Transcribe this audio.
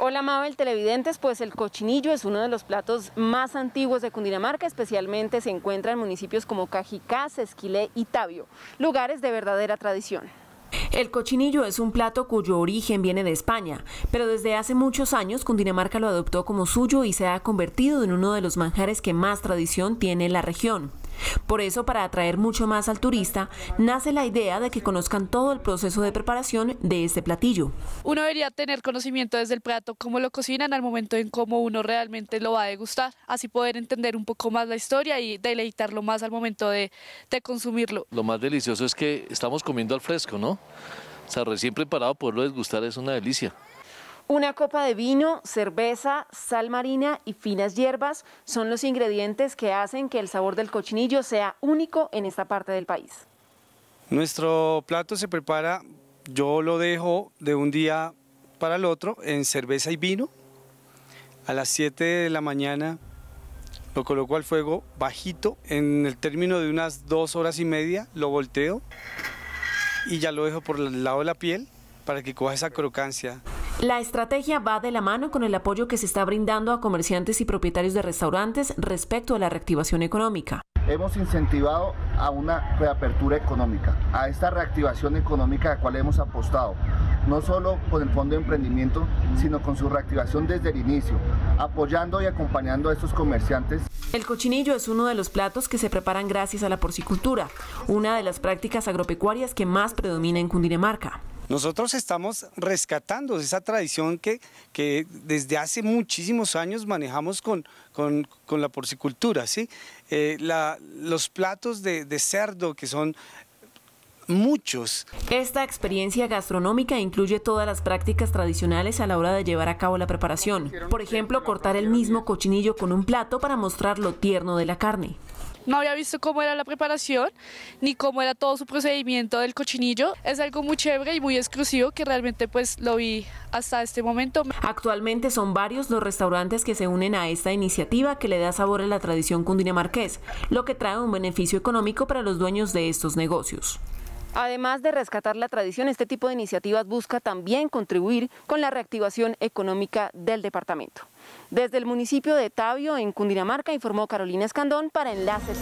Hola Mabel Televidentes, pues el cochinillo es uno de los platos más antiguos de Cundinamarca, especialmente se encuentra en municipios como Cajicá, Esquilé y Tabio, lugares de verdadera tradición. El cochinillo es un plato cuyo origen viene de España, pero desde hace muchos años Cundinamarca lo adoptó como suyo y se ha convertido en uno de los manjares que más tradición tiene la región. Por eso, para atraer mucho más al turista, nace la idea de que conozcan todo el proceso de preparación de este platillo. Uno debería tener conocimiento desde el plato, cómo lo cocinan, al momento en cómo uno realmente lo va a degustar, así poder entender un poco más la historia y deleitarlo más al momento de, consumirlo. Lo más delicioso es que estamos comiendo al fresco, ¿no? O sea, recién preparado, poderlo degustar es una delicia. Una copa de vino, cerveza, sal marina y finas hierbas son los ingredientes que hacen que el sabor del cochinillo sea único en esta parte del país. Nuestro plato se prepara, yo lo dejo de un día para el otro en cerveza y vino. A las 7 de la mañana lo coloco al fuego bajito, en el término de unas dos horas y media lo volteo y ya lo dejo por el lado de la piel para que coja esa crocancia. La estrategia va de la mano con el apoyo que se está brindando a comerciantes y propietarios de restaurantes respecto a la reactivación económica. Hemos incentivado a una reapertura económica, a esta reactivación económica a la cual hemos apostado, no solo con el Fondo de Emprendimiento, sino con su reactivación desde el inicio, apoyando y acompañando a estos comerciantes. El cochinillo es uno de los platos que se preparan gracias a la porcicultura, una de las prácticas agropecuarias que más predomina en Cundinamarca. Nosotros estamos rescatando esa tradición que, desde hace muchísimos años manejamos con, la porcicultura. Eh, los platos de cerdo que son muchos. Esta experiencia gastronómica incluye todas las prácticas tradicionales a la hora de llevar a cabo la preparación. Por ejemplo, cortar el mismo cochinillo con un plato para mostrar lo tierno de la carne no había visto cómo era la preparación ni cómo era todo su procedimiento del cochinillo. Es algo muy chévere y muy exclusivo que realmente pues lo vi hasta este momento. Actualmente son varios los restaurantes que se unen a esta iniciativa que le da sabor a la tradición cundinamarqués, lo que trae un beneficio económico para los dueños de estos negocios. Además de rescatar la tradición, este tipo de iniciativas busca también contribuir con la reactivación económica del departamento. Desde el municipio de Tabio, en Cundinamarca, informó Carolina Escandón para Enlace 3.